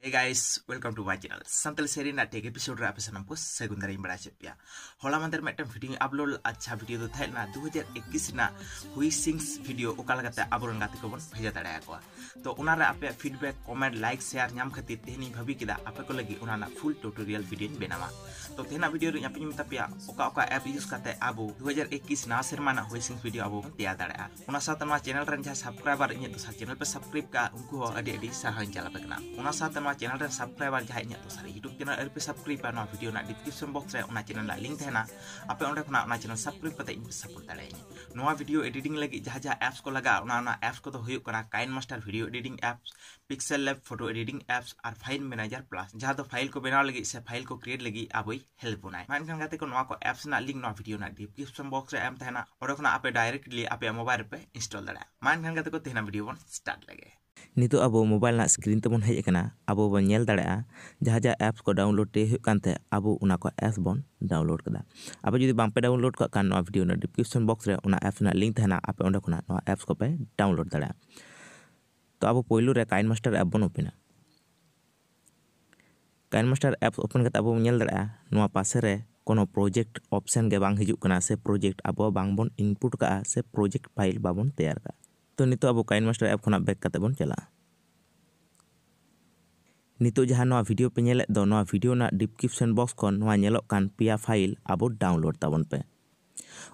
Hey guys, welcome to my channel. Santel seri na take episode rapi sana pus secondary embarrassment ya. Hola mantan metem fitting upload acha video itu thay na 2021 na who sings video ukal kata abulon kata kubon bisa tada ya To unara apa feedback, comment, like, share, nyam kati teh ni bhabi kita apa kau lagi unana full tutorial video ini benama. To teh na video yang punya minta pia oka oka app use kata abu 2021 na serma na who sings video abu pun tiada ya. Unasa tema channel rencah subscriber ini to sa channel pas subscribe ka unku ho adi adi sahan jalan pekenam. Unasa tema ᱱᱚᱣᱟ channel ᱨᱮᱱ subscribe ᱟᱨ ᱡᱟᱦᱟᱸᱭ ᱤᱧᱟᱹᱜ ᱫᱚᱥᱟᱨ YouTube channel ᱟᱹᱨᱯᱮ subscribe ᱟᱨ ᱱᱚᱣᱟ video ᱨᱮᱱᱟᱜ ᱰᱤᱥᱠᱨᱤᱯᱥᱚᱱ ᱵᱚᱠᱥ ᱨᱮ ᱚᱱᱟ ᱪᱮᱱᱮᱞ ᱨᱮᱱᱟᱜ ᱞᱤᱝᱠ ᱛᱟᱦᱮᱱᱟ ᱟᱯᱮ ᱚᱸᱰᱮ ᱠᱷᱚᱱᱟᱜ ᱚᱱᱟ ᱪᱮᱱᱮᱞ ᱥᱟᱵᱥᱠᱨᱟᱭᱤᱵ ᱠᱟᱛᱮ ᱤᱧ ᱥᱟᱯᱳᱨᱴ ᱫᱟᱲᱮᱭᱟᱹᱧᱟ ᱱᱚᱣᱟ ᱵᱷᱤᱰᱤᱭᱳ ᱮᱰᱤᱴᱤᱝ ᱞᱟᱹᱜᱤᱫ ᱡᱟᱦᱟᱸ ᱡᱟᱦᱟᱸ ᱮᱯᱥ ᱠᱚ ᱞᱟᱜᱟᱜᱼᱟ ᱚᱱᱟ ᱚᱱᱟ ᱮᱯᱥ ᱠᱚᱫᱚ ᱦᱩᱭᱩᱜ ᱠᱟᱱᱟ KineMaster video editing apps PixelLab photo editing apps और फाइल मैनेजर प्लस जहाँ तो फाइल को बनाव लगी से फाइल को क्रिएट लगी अब हेल्प बनाए मनखान गाते को नवा को एप्स ना लिंक ना वीडियो ना डिस्क्रिप्शन बॉक्स रे एम तहना और अपना आपे डायरेक्टली आपे मोबाइल पे इंस्टॉल दड़ा मनखान गाते को तेना वीडियो बन स्टार्ट लगे नित अब मोबाइल स्क्रीन तब हजना अब बोल दा जहाँ एप्स को डाउनलोड टे अब एप्स बन डाउनलोड का अब जो बापे डाउनलोड कर video description box apps link थे आपे एप्स को पे डाउनलोड दा तो अब पोलो कैन मास्टर एप बन ओपेना कईन मास्टर एप्स ओपन अब बोल दा पास को प्रोजेक्ट अपशन के बाद हजना से प्रोजेक्ट अब बन इनपुट का से प्रोजेक्ट फाइल बाबन तैयार का নিত তো আব কাইন মাস্টার অ্যাপখন আবক কাᱛে বন চালা নিত জহা ন ভিডিও পেলে দ ন ভিডিও না ডেসক্রিপশন বক্স ক ন নেলকান পিআ ফাইল আবব ডাউনলোড তাবন পে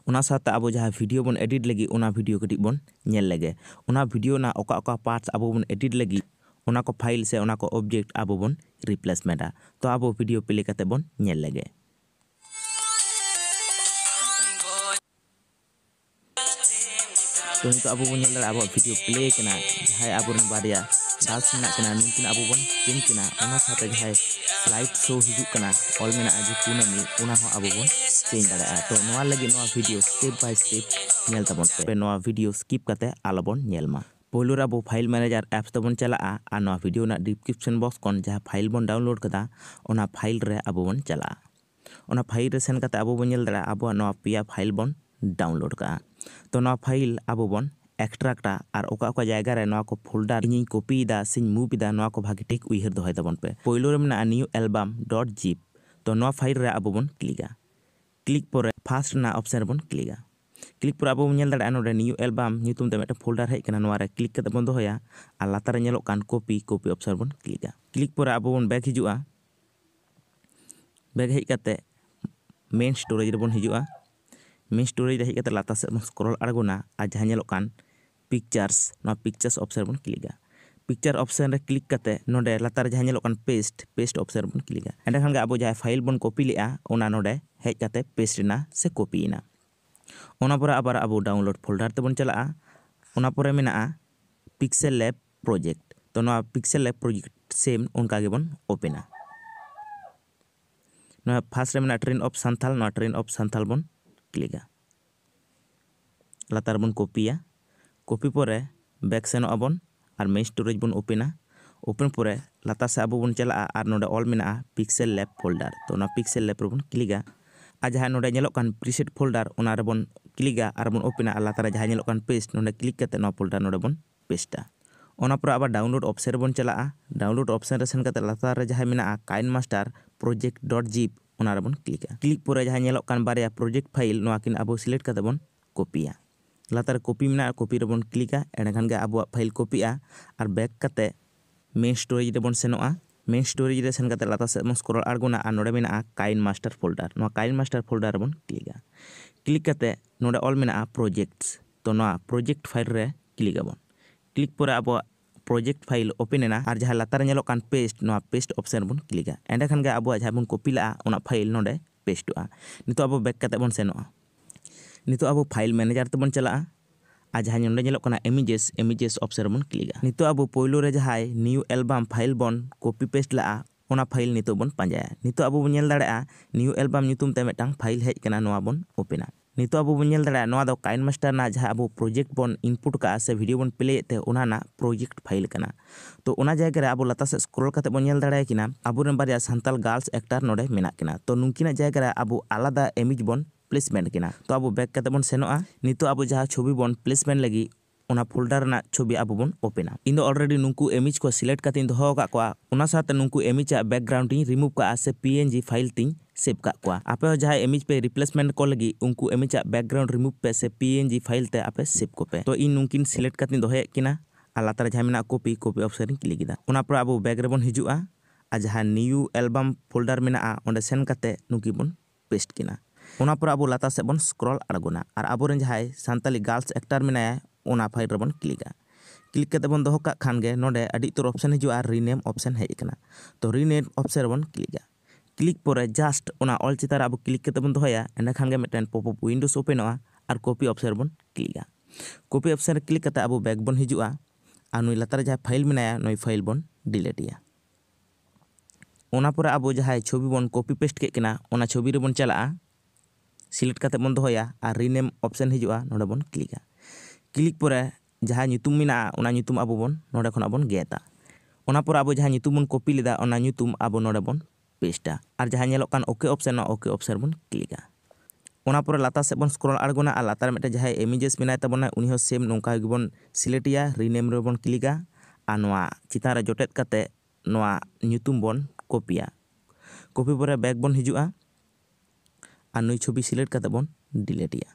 উনা সাথে আব জহা ভিডিও বন এডিট লাগি উনা ভিডিও কটি বন নেল লাগে উনা ভিডিও না ওকা ওকা পার্টস আব বন এডিট লাগি উনা কো ফাইল সে উনা কো অবজেক্ট আব বন রিপ্লেসমেন্ট তো আব ভিডিও প্লে কাᱛে বন নেল লাগে तो नित अब बन अब भिडियो प्ले जहाँ अब बारे डांस नुकिन चेंजना जहाँ लाइट शो हजना अल मे जो पूनमी अब बन चेंज दाड़ा भिडियो स्टेप बै स्टेप तबन भिडियो स्किप करते आलोबन पोलोर अब फाइल मैनेजर एप्स तबन चला भिडियो डिस्क्रिप्शन बक्स को जहाँ फाइल बन डाउनलोड करता फाइल रे अब बन चला फाइल रे सेन अब बन अब पे फाइल बन डाउनलोड करता ᱛᱚ ᱱᱚᱣᱟ ᱯᱷᱟᱭᱤᱞ ᱟᱵᱚ ᱵᱚᱱ ᱮᱠᱥᱴᱨᱟᱠᱴᱟ ᱟᱨ ᱚᱠᱟ ᱚᱠᱟ ᱡᱟᱭᱜᱟ ᱨᱮ ᱱᱚᱣᱟ ᱠᱚ ᱯᱷᱳᱞᱰᱟᱨ ᱤᱧᱤᱧ ᱠᱚᱯᱤᱭᱮᱫᱟ ᱥᱮᱧ ᱢᱩᱵᱷ ᱮᱫᱟ ᱱᱚᱣᱟ ᱠᱚ ᱵᱷᱟᱜᱮ ᱴᱷᱤᱠ ᱩᱭᱦᱟᱹᱨ ᱫᱚᱦᱚᱭ ᱛᱟᱵᱚᱱ ᱯᱮ ᱯᱳᱭᱞᱳ ᱨᱮ ᱢᱮᱱᱟᱜᱼᱟ ᱱᱤᱭᱩ ᱮᱞᱵᱟᱢ ᱰᱚᱴ ᱡᱤᱯ ᱛᱚ ᱱᱚᱣᱟ ᱯᱷᱟᱭᱤᱞ ᱨᱮ ᱟᱵᱚ ᱵᱚᱱ ᱠᱞᱤᱠᱟ ᱠᱞᱤᱠ ᱯᱚᱨᱮ ᱯᱷᱟᱥᱴ ᱨᱮᱱᱟᱜ ᱚᱯᱥᱮᱱ ᱨᱮᱵᱚᱱ ᱠᱞᱤᱠᱟ ᱠᱞᱤᱠ ᱯᱚᱨᱮ ᱟᱵᱚ ᱵᱚᱱ ᱧᱮᱞ ᱫᱟᱲᱮᱭᱟᱜᱼᱟ ᱱᱚᱰᱮ ᱱᱤᱭᱩ ᱮᱞᱵᱟᱢ ᱧᱩᱛᱩᱢ ᱛᱮ ᱢᱤᱫᱴᱮᱱ ᱯᱷᱳᱞᱰᱟᱨ ᱦᱮᱡ ᱟᱠᱟᱱᱟ ᱱᱚᱣᱟ ᱨᱮ ᱠᱞᱤᱠ ᱠᱟᱛᱮ ᱵᱚᱱ ᱫᱚᱦᱚᱭᱟ ᱟᱨ ᱞᱟᱛᱟᱨ ᱨᱮ ᱧᱮᱞᱚᱜ ᱠᱟᱱ ᱠᱚᱯᱤ ᱠᱚᱯᱤ ᱚᱯᱥᱮᱱ ᱨᱮᱵᱚᱱ ᱠᱞᱤᱠᱟ ᱠᱞᱤᱠ ᱯᱚᱨᱮ ᱟᱵᱚ ᱵᱚᱱ ᱵᱮᱜᱽ ᱦᱤᱡᱩᱜᱼᱟ ᱵᱮᱜᱽ ᱦᱮᱡ ᱠᱟᱛᱮ ᱢᱮᱱ ᱥᱴᱳᱨᱮᱡ ᱨᱮᱵᱚᱱ ᱦᱤᱡᱩᱜᱼᱟ ᱢᱮᱱ ᱥᱴᱳᱨᱮᱡᱽ ᱨᱮ ᱦᱮᱡ ᱠᱟᱛᱮ ᱞᱟᱛᱟᱨ ᱥᱮᱫ ᱵᱚᱱ ᱥᱠᱨᱚᱞ ᱟᱬᱜᱚᱱᱟ ᱟᱨ ᱡᱟᱦᱟᱸ ᱧᱮᱞᱚᱜ ᱠᱟᱱ ᱯᱤᱠᱪᱟᱨᱥ ᱱᱚᱣᱟ ᱯᱤᱠᱪᱟᱨᱥ ᱚᱯᱥᱮᱱ ᱨᱮᱵᱚᱱ ᱠᱞᱤᱠᱟ ᱯᱤᱠᱪᱟᱨ ᱚᱯᱥᱮᱱ ᱨᱮ ᱠᱞᱤᱠ ᱠᱟᱛᱮ ᱱᱚᱰᱮ ᱞᱟᱛᱟᱨ ᱨᱮ ᱡᱟᱦᱟᱸ ᱧᱮᱞᱚᱜ ᱠᱟᱱ ᱯᱮᱥᱴ ᱯᱮᱥᱴ ᱚᱯᱥᱮᱱ ᱨᱮᱵᱚᱱ ᱠᱞᱤᱠᱟ ᱮᱸᱰᱮᱠᱷᱟᱱ ᱜᱮ ᱟᱵᱚ ᱡᱟᱦᱟᱸ ᱯᱷᱟᱭᱤᱞ ᱵᱚᱱ ᱠᱚᱯᱤ ᱞᱮᱜᱼᱟ ᱚᱱᱟ ᱱᱚᱰᱮ ᱦᱮᱡ ᱠᱟᱛᱮ ᱯᱮᱥᱴ ᱮᱱᱟ ᱥᱮ ᱠᱚᱯᱤᱭᱮᱱᱟ ᱚᱱᱟ ᱯᱚᱨᱮ ᱟᱵᱟᱨ ᱟᱵᱚ ᱰᱟᱣᱩᱱᱞᱳᱰ ᱯᱷᱳᱞᱰᱟᱨ ᱛᱮᱵᱚᱱ ᱪᱟᱞᱟᱜᱼᱟ ᱚᱱᱟ ᱯᱚᱨᱮ ᱢᱮᱱᱟᱜᱼᱟ ᱯᱤᱠᱥᱮᱞ ᱞᱮᱵ ᱯᱨᱚᱡᱮᱠᱴ ᱛᱚ ᱱᱚᱣᱟ ᱯᱤᱠᱥᱮᱞ ᱞᱮᱵ ᱯᱨᱚᱡᱮᱠᱴ ᱥᱮᱢ ᱚᱱᱠᱟ ᱜᱮᱵᱚᱱ ᱳᱯᱮᱱᱟ ᱱᱚᱣᱟ ᱯᱷᱟᱥᱴ ᱨᱮ ᱢᱮᱱᱟᱜᱼᱟ ᱴᱨᱮᱱ ᱚᱯ ᱥᱟᱱᱛᱷᱟᱞ ᱱᱚᱣᱟ ᱴᱨᱮᱱ ᱚᱯ ᱥᱟᱱᱛᱷᱟᱞ ᱵᱚᱱ kliga. Latar bun kopi ya, kopi pore back seno abon, ar main storage bun open open pore latar sa abu bun cela a ar noda all mina pixel lab folder, to na pixel lab rubun kliga. Aja hai noda nyelok kan preset folder, ona rebon kliga ar bun open a latar aja hai nyelok kan paste, noda klik kate no folder noda bun paste a ona pura apa download option bun cila a download option resen kata latar aja hai mina a kain master zip ᱚᱱᱟ ᱨᱮᱵᱚᱱ ᱠᱞᱤᱠᱟ click ᱯᱚᱨᱮ ᱡᱟᱦᱟᱸ ᱧᱮᱞᱚᱜ ᱠᱟᱱ ᱵᱟᱨᱭᱟ project file ᱱᱚᱣᱟ ᱠᱤᱱ ᱟᱵᱚ ᱥᱤᱞᱮᱠᱴ ᱠᱟᱛᱮ ᱵᱚᱱ ᱠᱚᱯᱤᱭᱟ ᱞᱟᱛᱟᱨ ᱠᱚᱯᱤ ᱢᱮᱱᱟᱜᱼᱟ ᱠᱚᱯᱤ ᱨᱮᱵᱚᱱ ᱠᱞᱤᱠᱟ ᱮᱸᱰᱮᱠᱷᱟᱱ ᱜᱮ ᱟᱵᱚᱣᱟᱜ ᱯᱷᱟᱭᱤᱞ ᱠᱚᱯᱤᱜᱼᱟ ᱟᱨ ᱵᱮᱠ ᱠᱟᱛᱮ ᱢᱮᱱ ᱥᱴᱳᱨᱮᱡᱽ ᱨᱮᱵᱚᱱ ᱥᱮᱱᱚᱜᱼᱟ ᱢᱮᱱ ᱥᱴᱳᱨᱮᱡᱽ ᱨᱮ ᱥᱮᱱ কাতে ᱞᱟᱛᱟᱨ ᱥᱮᱫ ᱵᱚᱱ স্ক্রল ᱟᱬᱜᱚᱱᱟ আর নোডে মেনা কাইন মাস্টার ফোল্ডার নোয়া কাইন মাস্টার ফোল্ডার বন ক্লিকা ক্লিক কাতে নোডে অল মেনা প্রজেক্টস তো নোয়া প্রজেক্ট ফাইল রে ক্লিক আবন ক্লিক পরে ᱯᱨᱚᱡᱮᱠᱴ ᱯᱷᱟᱭᱤᱞ ᱳᱯᱮᱱ ᱮᱱᱟ ᱟᱨ ᱡᱟᱦᱟᱸ ᱞᱟᱛᱟᱨ ᱨᱮ ᱧᱮᱞᱚᱜ ᱠᱟᱱ ᱯᱮᱥᱴ ᱱᱚᱣᱟ ᱯᱮᱥᱴ ᱚᱯᱥᱮᱱ ᱨᱮᱵᱚᱱ ᱠᱞᱤᱠᱟ ᱮᱸᱰᱮᱠᱷᱟᱱ ᱜᱮ ᱟᱵᱚᱣᱟᱜ ᱡᱟᱦᱟᱸ ᱵᱚᱱ ᱠᱚᱯᱤ ᱞᱟᱜᱼᱟ ᱚᱱᱟ ᱯᱷᱟᱭᱤᱞ ᱱᱚᱰᱮ ᱯᱮᱥᱴᱚᱜᱼᱟ ᱱᱤᱛᱚᱜ ᱟᱵᱚ ᱵᱮᱠ ᱠᱟᱛᱮ ᱵᱚᱱ ᱥᱮᱱᱚᱜᱼᱟ ᱱᱤᱛᱚᱜ ᱟᱵᱚ ᱯᱷᱟᱭᱤᱞ ᱢᱮᱱᱮᱡᱟᱨ ᱛᱮᱵᱚᱱ ᱪᱟᱞᱟᱜᱼᱟ ᱟᱨ ᱡᱟᱦᱟᱸ ᱱᱚᱰᱮ ᱧᱮᱞᱚᱜ ᱠᱟᱱᱟ ᱮᱢᱤᱡᱮᱥ ᱮᱢᱤᱡᱮᱥ ᱚᱯᱥᱮᱱ ᱨᱮᱵᱚᱱ ᱠᱞᱤᱠᱟ ᱱᱤᱛᱚᱜ ᱟᱵᱚ ᱯᱳᱭᱞᱳ ᱨᱮ ᱡᱟᱦᱟᱸᱭ ᱱᱤᱭᱩ ᱮᱞᱵᱟᱢ ᱯᱷᱟᱭᱤᱞ ᱵᱚᱱ ᱠᱚᱯᱤ ᱯᱮᱥᱴ ᱞᱟᱜᱼᱟ ᱚᱱᱟ ᱯᱷᱟᱭᱤᱞ ᱱᱤᱛᱚᱜ ᱵᱚᱱ ᱯᱟᱸᱡᱟᱭᱟ ᱱᱤᱛᱚᱜ ᱟᱵᱚ ᱵᱚᱱ ᱧᱮᱞ ᱫᱟᱲᱮᱭᱟᱜᱼᱟ ᱱᱤᱭᱩ ᱮᱞᱵᱟᱢ ᱧᱩᱛᱩᱢ ᱛᱮ ᱢᱤᱫᱴᱟᱝ ᱯᱷᱟᱭᱤᱞ ᱦᱮᱡ ᱠᱟᱱᱟ ᱱᱚᱣᱟ ᱵᱚᱱ ᱳᱯᱮᱱᱟ नितो अब बन दाड़ा काइन मास्टर जहाँ अब प्रोजेक्ट बन इनपुट का से भिडियो बन प्लेते प्रोजेक्ट फाइल करना तो जगह अब लता से स्क्रोल करते बन दाड़ा अब बारे सानताल गार्लस एक्टर नोड़े मेना तो नुकिन जगह अब आलदा एमिज बन प्लेसमेंट के तो अब बैक करते बन सेनोआ नितो अब जहाँ छवि बन प्लेसमेंट लगे उना फोल्डर ᱨᱮᱱᱟᱜ ᱪᱷᱚᱵᱤ ᱟᱵᱚ ᱵᱚᱱ ᱳᱯᱮᱱᱟ ᱤᱧ ᱫᱚ ᱚᱞᱨᱮᱰᱤ ᱱᱩᱠᱩ ᱮᱢᱤᱡ ᱠᱚ ᱥᱤᱞᱮᱠᱴ ᱠᱟᱛᱮᱧ ᱫᱚᱦᱚ ᱟᱠᱟᱫ बैकग्राउंड रिमूव ᱥᱟᱶᱛᱮ से ᱮᱢᱤᱡᱟᱜ ᱵᱮᱠᱜᱨᱟᱣᱩᱱᱰ ᱤᱧ ᱨᱤᱢᱩᱵᱷ ᱠᱟᱜᱼᱟ सेव आप जहाँ एमिज पे रिप्लेसमेंट को लगी उनको एमिज बैकग्राउंड रिमूव पे से पी पीएनजी फाइल ते आपे सेव को पे तो इन नुकिन सिलेक्ट करनी दोहे किना आलातर जहाँ कॉपी कॉपी ऑप्शन क्लिक किया उना पर अब बैक रे बन हिजुआ आ जहाँ न्यू एल्बम फोल्डर मेना ओंडे सेन करते नुकी बन पेस्ट किना उना पर अब लाता से बन स्क्रॉल अड़गुना और अब रन जहाँ संताली गर्ल्स एक्टर मेना उना फाइल रे बन क्लिक क्लिक करते बन दोहो का खान गे नोडे अडी तो ऑप्शन हिजुआ रीनेम ऑप्शन हेकना तो रीनेम ऑप्शन रे बन क्लिक किया ᱠᱞᱤᱠ ᱯᱚᱨᱮ ᱡᱟᱥᱴ ᱚᱱᱟ ᱚᱞ ᱪᱮᱛᱟᱱ ᱨᱮ ᱟᱵᱚ ᱠᱞᱤᱠ ᱠᱟᱛᱮ ᱵᱚᱱ ᱫᱚᱦᱚᱭᱟ ᱮᱸᱰᱮᱠᱷᱟᱱ ᱜᱮ ᱢᱤᱫᱴᱮᱱ ᱯᱚᱯᱚᱯ ᱩᱭᱤᱱᱰᱳᱥ ᱳᱯᱮᱱᱚᱜᱼᱟ ᱟᱨ ᱠᱚᱯᱤ ᱚᱯᱥᱮᱱ ᱨᱮᱵᱚᱱ ᱠᱞᱤᱠᱟ ᱠᱚᱯᱤ ᱚᱯᱥᱮᱱ ᱨᱮ ᱠᱞᱤᱠ ᱠᱟᱛᱮ ᱟᱵᱚ ᱵᱮᱠ ᱵᱚᱱ ᱦᱤᱡᱩᱜᱼᱟ ᱟᱨ ᱱᱩᱭ ᱞᱟᱛᱟᱨ ᱨᱮ ᱡᱟᱦᱟᱸ ᱯᱷᱟᱭᱤᱞ ᱢᱮᱱᱟᱭᱟ ᱱᱩᱭ ᱯᱷᱟᱭᱤᱞ ᱵᱚᱱ ᱰᱤᱞᱮᱴᱮᱭᱟ ᱚᱱᱟ ᱯᱚᱨᱮ ᱟᱵᱚ ᱡᱟᱦᱟᱸᱭ ᱪᱷᱚᱵᱤ ᱵᱚᱱ ᱠᱚᱯᱤ ᱯᱮᱥᱴ ᱠᱮᱫ ᱠᱤᱱᱟ ᱚᱱᱟ ᱪᱷᱚᱵᱤ ᱨᱮᱵᱚᱱ ᱪᱟᱞᱟᱜᱼᱟ सिलेक्ट करते बन दोया और रिनेम ऑप्शन हजूँ नोड़े बन क्लिका क्लिक पर जहाँ नितुम अब बन नोड़े खन बन गेता पर अब जहाँ नितुम बन कॉपी लेदा अब नोड़े बन ᱯᱮᱡᱽᱴᱟ ᱟᱨ ᱡᱟᱦᱟᱸ ᱧᱮᱞᱚᱜ ᱠᱟᱱ ᱳᱠᱮ ᱚᱯᱥᱮᱱ ᱱᱚᱣᱟ ᱳᱠᱮ ᱚᱯᱥᱮᱱ ᱵᱚᱱ ᱠᱞᱤᱠᱟ ᱚᱱᱟ ᱯᱚᱨᱮ ᱞᱟᱛᱟᱨ ᱥᱮᱫ ᱵᱚᱱ ᱥᱠᱨᱚᱞ ᱟᱬᱜᱚᱱᱟ ᱟᱨ ᱞᱟᱛᱟᱨ ᱢᱤᱫᱴᱮᱱ ᱡᱟᱦᱟᱸᱭ ᱤᱢᱮᱡᱮᱥ ᱢᱮᱱᱟᱭ ᱛᱟᱵᱚᱱᱟ ᱩᱱᱤ ᱦᱚᱸ ᱥᱮᱢ ᱱᱚᱝᱠᱟ ᱜᱮᱵᱚᱱ ᱥᱤᱞᱮᱠᱴᱮᱭᱟ ᱨᱤᱱᱮᱢ ᱨᱮᱵᱚᱱ ᱠᱞᱤᱠᱟ ᱟᱨ ᱱᱚᱣᱟ ᱪᱮᱛᱟᱱ ᱨᱮ ᱡᱚᱴᱮᱫ ᱠᱟᱛᱮ ᱱᱚᱣᱟ ᱧᱩᱛᱩᱢ ᱵᱚᱱ ᱠᱚᱯᱤᱭᱟ ᱠᱚᱯᱤ ᱯᱚᱨᱮ ᱵᱮᱠ ᱵᱚᱱ ᱦᱤᱡᱩᱜᱼᱟ ᱟᱨ ᱱᱩᱭ ᱪᱷᱚᱵᱤ ᱥᱤᱞᱮᱠᱴ ᱠᱟᱛᱮ ᱵᱚᱱ ᱰᱤᱞᱮᱴᱮᱭᱟ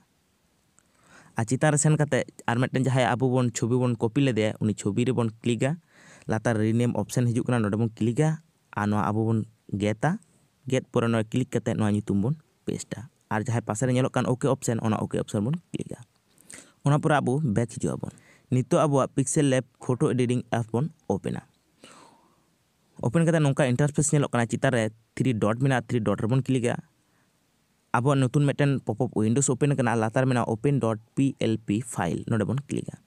ᱟᱨ ᱪᱮᱛᱟᱱ ᱨᱮ ᱥᱮᱱ ᱠᱟᱛᱮ ᱟᱨ ᱢᱤᱫᱴᱮᱱ ᱡᱟᱦᱟᱸᱭ ᱟᱵᱚ ᱵᱚᱱ ᱪᱷᱚᱵᱤ ᱵᱚᱱ ᱠᱚᱯᱤ ᱞᱮᱫᱮᱭᱟ ᱩᱱᱤ ᱪᱷᱚᱵᱤ ᱨᱮᱵᱚᱱ ᱠᱞᱤᱠᱟ ᱞᱟᱛᱟᱨ ᱨᱤᱱᱮᱢ ᱚᱯᱥᱮᱱ ᱦᱤᱡᱩᱜ ᱠᱟᱱᱟ ᱱᱚᱰᱮ ᱵᱚᱱ ᱠᱞᱤᱠᱟ ᱟᱨ ᱱᱚᱣᱟ ᱟᱵᱚ ᱵᱚᱱ geta get purana klik kate noa nyutumbun paste ar jahai pasare nyelokkan oke okay option ona oke okay option bun klik ona pura abu back hijau abun nito abu a pixel lab photo editing app bun open a open kate nungka interface nyelokkan a cita re 3 dot mina 3 dot bun klik ya abu a nutun meten pop-up windows open kena latar mina plp file noda bun klik ya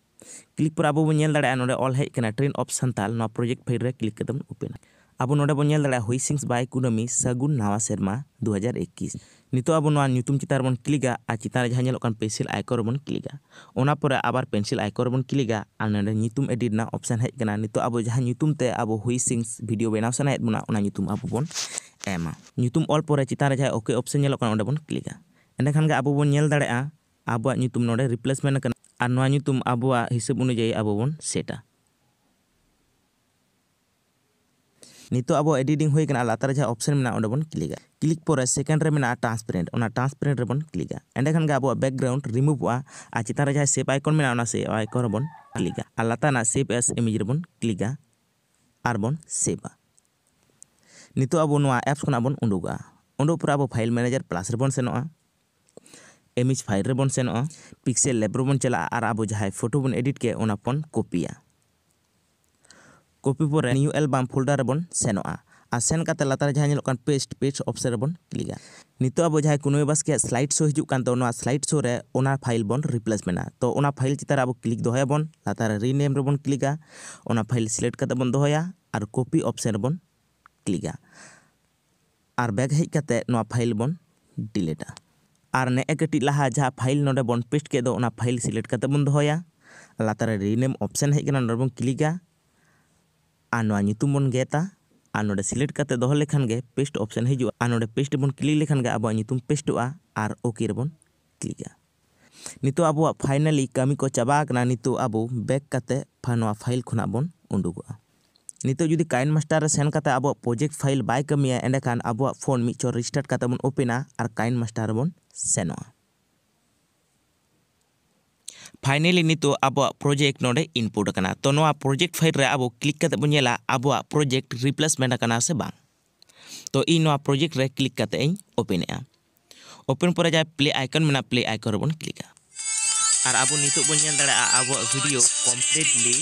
Klik pura abu bunyel dari anode all hai kena train option tal no project file re klik ketemu open a. Abu noda pun nyel dala hoising's bioeconomy sagun nawase ma dua jar x Nito abu nuan yutum kita rabun kliga, a cita raja nyelokan pensil ekor rabun kliga. Ona pura abar pensil ekor rabun kliga, anu dala yutum edit na opsen head. Kena nito abu jahan yutum te abu hoising's video benaw sen head buna ona yutum abu pun ema. Yutum all pura cita raja oke opsen nyelokan onda pun kliga. kan ga abu pun nyel dala a, abu an yutum noda replacement nena kena anua yutum abu a hisu bunu jae abu pun seta. নিতো আব editing হ হইকনা লাতরা যা option মেনা on বন ক্লিকগা click পর second রে মেনা transparent ওনা ট্রান্সপারেন্ট রে বন ক্লিকগা এন্ড এখান গা আব ব্যাকগ্রাউন্ড রিমুভ ওয়া আ চিতা রাজা সেভ আইকন মেনা ওনা সে আইকন বন ক্লিকগা আলতানা সেভ এস ইমিজ রে বন ক্লিকগা আর বন সেবা নিতো আব নয়া অ্যাপস খন আবন উন্ডুগা উন্ডু পর আব ফাইল ম্যানেজার প্লাস রে বন সেনোয়া এম এইচ ফাইল রে বন সেনোয়া পিক্সেল লেব রে বন চালা আর আব জহায় ফটো বন এডিট কে ওনা পন কপিয়া ᱠᱚᱯᱤ ᱯᱚᱨᱮ ᱱᱤᱭᱩ ᱮᱞᱵᱟᱢ ᱯᱷᱳᱞᱰᱟᱨ ᱨᱮᱵᱚᱱ ᱥᱮᱱᱚᱜᱼᱟ ᱟᱨ ᱥᱮᱱ ᱠᱟᱛᱮ ᱞᱟᱛᱟᱨ ᱡᱟᱦᱟᱸ ᱧᱮᱞᱚᱜ ᱠᱟᱱ ᱯᱮᱥᱴ ᱯᱮᱡ ᱚᱯᱥᱮᱱ ᱨᱮᱵᱚᱱ ᱠᱞᱤᱠᱟ ᱱᱤᱛᱚᱜ ᱟᱵᱚ ᱡᱟᱦᱟᱸ ᱠᱩᱱᱟᱹᱢᱤ ᱵᱟᱥᱠᱮᱭᱟᱜ ᱥᱞᱟᱭᱤᱰ ᱥᱳ ᱦᱤᱡᱩᱜ ᱠᱟᱱ ᱫᱚ ᱱᱚᱣᱟ ᱥᱞᱟᱭᱤᱰ ᱥᱳ ᱨᱮ ᱚᱱᱟ ᱯᱷᱟᱭᱤᱞ ᱵᱚᱱ ᱨᱤᱯᱞᱮᱥ ᱢᱮᱱᱟ ᱛᱚ ᱚᱱᱟ ᱯᱷᱟᱭᱤᱞ ᱪᱮᱛᱟᱱ ᱨᱮ ᱟᱵᱚ ᱠᱞᱤᱠ ᱫᱚᱦᱚᱭᱟᱵᱚᱱ ᱞᱟᱛᱟᱨ ᱨᱮ ᱨᱤᱱᱮᱢ ᱨᱮᱵᱚᱱ ᱠᱞᱤᱠᱟ ᱚᱱᱟ ᱯᱷᱟᱭᱤᱞ ᱥᱤᱞᱮᱠᱴ ᱠᱟᱛᱮ ᱵᱚᱱ ᱫᱚᱦᱚᱭᱟ ᱟᱨ ᱠᱚᱯᱤ ᱚᱯᱥᱮᱱ ᱨᱮᱵᱚᱱ ᱠᱞᱤᱠᱟ ᱟᱨ ᱵᱮᱜ ᱦᱮᱡ ᱠᱟᱛᱮ ᱱᱚᱣᱟ ᱯᱷᱟᱭᱤᱞ ᱵᱚᱱ ᱰᱤᱞᱮᱴᱟ ᱟᱨ ᱱᱮᱜᱼᱮ ᱠᱟᱹᱴᱤᱡ ᱞᱟᱦᱟ ᱡᱟᱦᱟᱸ ᱯᱷᱟᱭᱤᱞ ᱱᱚᱰᱮ ᱵᱚᱱ ᱯᱮᱥᱴ ᱠᱮᱫ ᱫᱚ ᱚᱱᱟ ᱯᱷᱟᱭᱤᱞ ᱥᱤᱞᱮᱠᱴ ᱠᱟᱛᱮ ᱵᱚᱱ ᱫᱚᱦᱚᱭᱟ ᱞᱟᱛᱟᱨ ᱨᱮ ᱨᱤᱱᱮᱢ ᱚᱯᱥᱮᱱ ᱦᱮᱡ ᱠᱟᱱᱟ ᱱᱚᱰᱮ ᱵᱚᱱ ᱠᱞᱤᱠᱟ ᱟᱨ ᱱᱚᱣᱟ ᱧᱩᱛᱩᱢ ᱵᱚᱱ ᱜᱮᱛᱟ ᱟᱨ ᱱᱚᱰᱮ ᱥᱤᱞᱮᱠᱴ ᱠᱟᱛᱮ ᱫᱚᱦᱚ ᱞᱮᱠᱷᱟᱱ ᱜᱮ ᱯᱮᱥᱴ ᱚᱯᱥᱮᱱ ᱦᱤᱡᱩᱜᱼᱟ ᱟᱨ ᱱᱚᱰᱮ ᱯᱮᱥᱴ ᱵᱚᱱ ᱠᱞᱤᱠ ᱞᱮᱠᱷᱟᱱ ᱜᱮ ᱟᱵᱚᱣᱟᱜ ᱧᱩᱛᱩᱢ ᱯᱮᱥᱴᱚᱜᱼᱟ ᱟᱨ ᱳᱠᱮ ᱨᱮᱵᱚᱱ ᱠᱞᱤᱠᱟ ᱱᱤᱛᱚᱜ ᱟᱵᱚᱣᱟᱜ ᱯᱷᱟᱭᱱᱟᱞᱤ ᱠᱟᱹᱢᱤ ᱠᱚ ᱪᱟᱵᱟ ᱟᱠᱟᱱᱟ ᱱᱤᱛᱚᱜ ᱟᱵᱚ ᱵᱮᱠ ᱠᱟᱛᱮ ᱱᱚᱣᱟ ᱯᱷᱟᱭᱤᱞ ᱠᱷᱚᱱᱟᱜ ᱵᱚᱱ ᱩᱰᱩᱠᱚᱜᱼᱟ नितो जुदी काइन मास्टर रे सेन कते अब प्रोजेक्ट फाइल बाय कमिया एंडे खान अब फोन मिचो रिस्टार्ट कते बन ओपना और काइन मास्टर बन सेनोआ finally nito abwa project node input kana to no project file re abo click kate bunyela abwa project replacement kana se bang to ino a project re klik kate in open ya open pura jay play icon mena play icon bun klik ya ar abo nito bunyel dara abwa video completely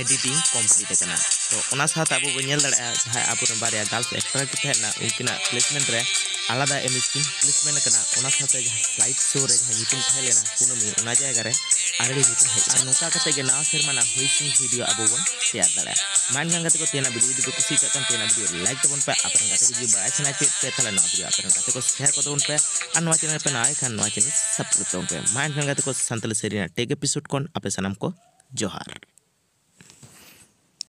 editing complete kana to ona sa tabo bunyel dara jay abo nambar ya dal se extra kita na ukina placement re алада M S কি placement কৰা ওনা সাথে flight show ৰে গৈছিল ঠাই লেনা কোনো me ওনা জায়গাৰে আৰু গৈছিল আৰু নকা কতে গে নাৰ শৰমানা হৈছিল ভিডিও আগবন শেয়ার কৰা মানন গাতকো তেলা ভিডিও দি খুশি কৰক তেলা ভিডিও লাইক কৰিবন পা আৰু নকা কতে কিবাছনা চি তেলা নাৰ গৈ আৰু নকা কতে কো শেয়ার কৰিবন পা আৰু নৱা চ্যানেল পনা আৰু নৱা চ্যানেল সাবস্ক্রাইব কৰিবন পা মানন গাতকো শান্তলে সৰিনা টেগ এপিসোড কোন আপে সালাম কো জোহাৰ